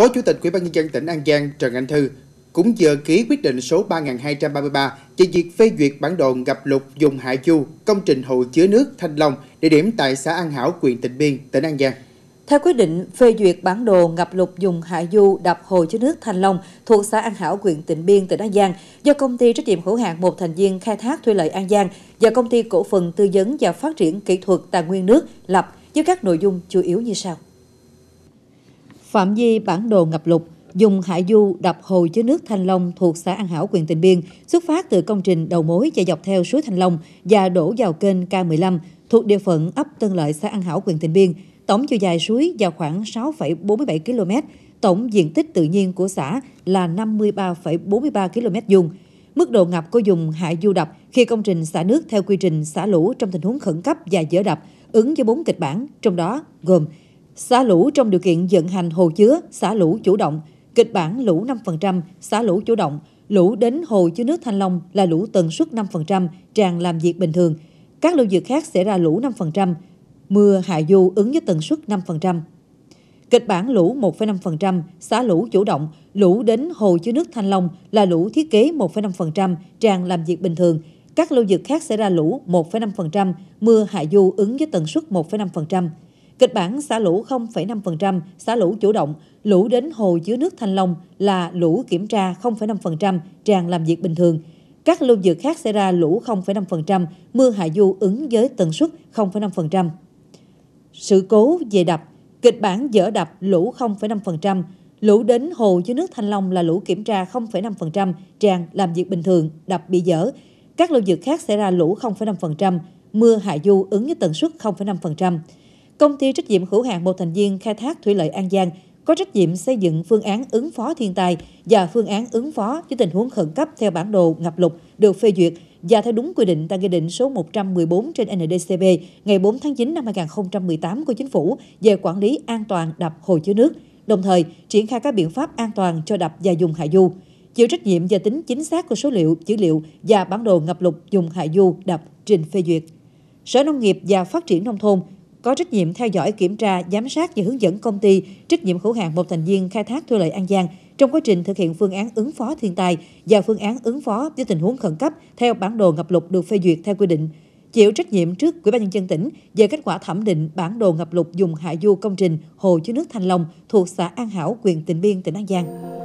Phó Chủ tịch Ủy ban nhân dân tỉnh An Giang Trần Anh Thư cũng vừa ký quyết định số 3233 về việc phê duyệt bản đồ ngập lụt dùng Hạ du công trình hồ chứa nước Thanh Long, địa điểm tại xã An Hảo, huyện Tịnh Biên, tỉnh An Giang. Theo quyết định phê duyệt bản đồ ngập lụt dùng hạ du đập hồ chứa nước Thanh Long thuộc xã An Hảo, huyện Tịnh Biên, tỉnh An Giang do công ty trách nhiệm hữu hạn một thành viên khai thác thủy lợi An Giang và công ty cổ phần tư vấn và phát triển kỹ thuật tài nguyên nước lập với các nội dung chủ yếu như sau. Phạm Di bản đồ ngập lụt, dùng hạ du đập hồ chứa nước Thanh Long thuộc xã An Hảo, huyện Tịnh Biên, xuất phát từ công trình đầu mối chạy dọc theo suối Thanh Long và đổ vào kênh K15 thuộc địa phận ấp Tân Lợi, xã An Hảo, huyện Tịnh Biên. Tổng chiều dài suối vào khoảng 6,47 km, tổng diện tích tự nhiên của xã là 53,43 km vuông. Mức độ ngập của dùng hạ du đập khi công trình xả nước theo quy trình xả lũ trong tình huống khẩn cấp và dỡ đập ứng với bốn kịch bản, trong đó gồm Xả lũ trong điều kiện vận hành hồ chứa, xả lũ chủ động, kịch bản lũ 5%, xả lũ chủ động, lũ đến hồ chứa nước Thanh Long là lũ tần suất 5%, tràn làm việc bình thường. Các lưu vực khác sẽ ra lũ 5%, mưa hạ du ứng với tần suất 5%. Kịch bản lũ 1,5%, xả lũ chủ động, lũ đến hồ chứa nước Thanh Long là lũ thiết kế 1,5%, tràn làm việc bình thường. Các lưu vực khác sẽ ra lũ 1,5%, mưa hạ du ứng với tần suất 1,5%. Kịch bản xả lũ 0,5%, xả lũ chủ động, lũ đến hồ chứa nước Thanh Long là lũ kiểm tra 0,5%, tràn làm việc bình thường. Các lưu vực khác xảy ra lũ 0,5%, mưa hạ du ứng với tần suất 0,5%. Sự cố về đập, kịch bản dở đập lũ 0,5%, lũ đến hồ chứa nước Thanh Long là lũ kiểm tra 0,5%, tràn làm việc bình thường, đập bị dở. Các lưu vực khác xảy ra lũ 0,5%, mưa hạ du ứng với tần suất 0,5%. Công ty trách nhiệm hữu hạn một thành viên khai thác thủy lợi An Giang có trách nhiệm xây dựng phương án ứng phó thiên tai và phương án ứng phó với tình huống khẩn cấp theo bản đồ ngập lụt được phê duyệt và theo đúng quy định tại Nghị định số 114 trên NDCB ngày 4 tháng 9 năm 2018 của Chính phủ về quản lý an toàn đập hồ chứa nước, đồng thời triển khai các biện pháp an toàn cho đập và dùng hạ du, chịu trách nhiệm về tính chính xác của số liệu, dữ liệu và bản đồ ngập lụt dùng hạ du đập trình phê duyệt. Sở Nông nghiệp và Phát triển Nông thôn có trách nhiệm theo dõi, kiểm tra, giám sát và hướng dẫn công ty trách nhiệm hữu hạn một thành viên khai thác thu lợi An Giang trong quá trình thực hiện phương án ứng phó thiên tai và phương án ứng phó với tình huống khẩn cấp theo bản đồ ngập lụt được phê duyệt theo quy định chịu trách nhiệm trước Ủy ban nhân dân tỉnh về kết quả thẩm định bản đồ ngập lụt dùng hạ du công trình hồ chứa nước Thanh Long thuộc xã An Hảo, huyện Tịnh Biên, tỉnh An Giang.